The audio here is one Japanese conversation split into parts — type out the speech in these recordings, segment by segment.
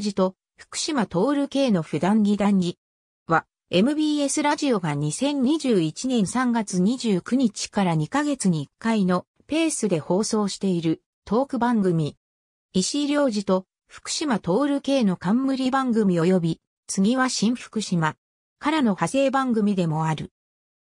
ジと福島徹系の普段議談には MBS ラジオが2021年3月29日から2ヶ月に1回のペースで放送しているトーク番組。石井良二と福島徹系の冠番組及び次は新福島からの派生番組でもある。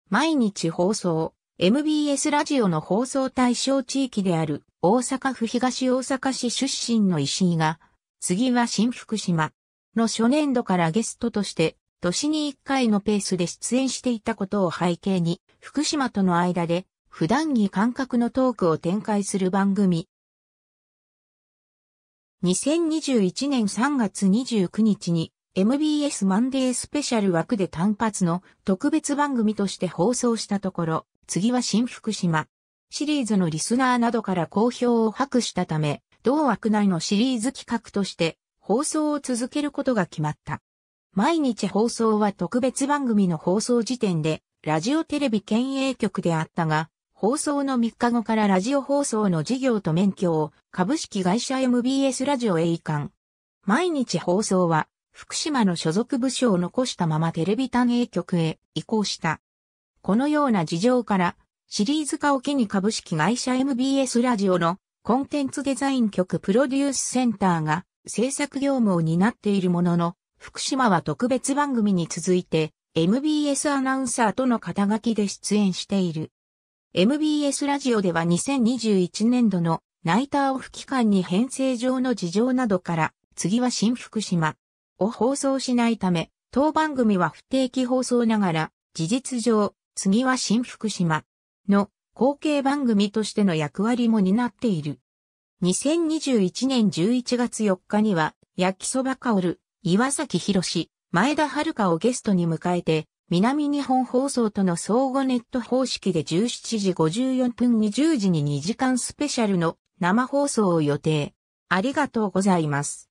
毎日放送、MBS ラジオの放送対象地域である大阪府東大阪市出身の石井が次は新福島の初年度からゲストとして、年に1回のペースで出演していたことを背景に、福島との間で、普段着感覚のトークを展開する番組。2021年3月29日に MBS マンデースペシャル枠で単発の特別番組として放送したところ、次は新福島シリーズのリスナーなどから好評を博したため、同枠内のシリーズ企画として放送を続けることが決まった。毎日放送は特別番組の放送時点で、ラジオテレビ県営局であったが、放送の3日後からラジオ放送の事業と免許を株式会社 MBS ラジオへ移管。毎日放送は福島の所属部署を残したままテレビ単営局へ移行した。このような事情からシリーズ化を機に株式会社 MBS ラジオのコンテンツデザイン局プロデュースセンターが制作業務を担っているものの、福島は特別番組に続いて MBS アナウンサーとの肩書きで出演している。MBS ラジオでは2021年度のナイターオフ期間に編成上の事情などから次は新福島を放送しないため、当番組は不定期放送ながら事実上次は新福島の後継番組としての役割も担っている。2021年11月4日には、焼きそば香る、岩崎宏、前田遥をゲストに迎えて、南日本放送との相互ネット方式で17時54分2 0時に2時間スペシャルの生放送を予定。ありがとうございます。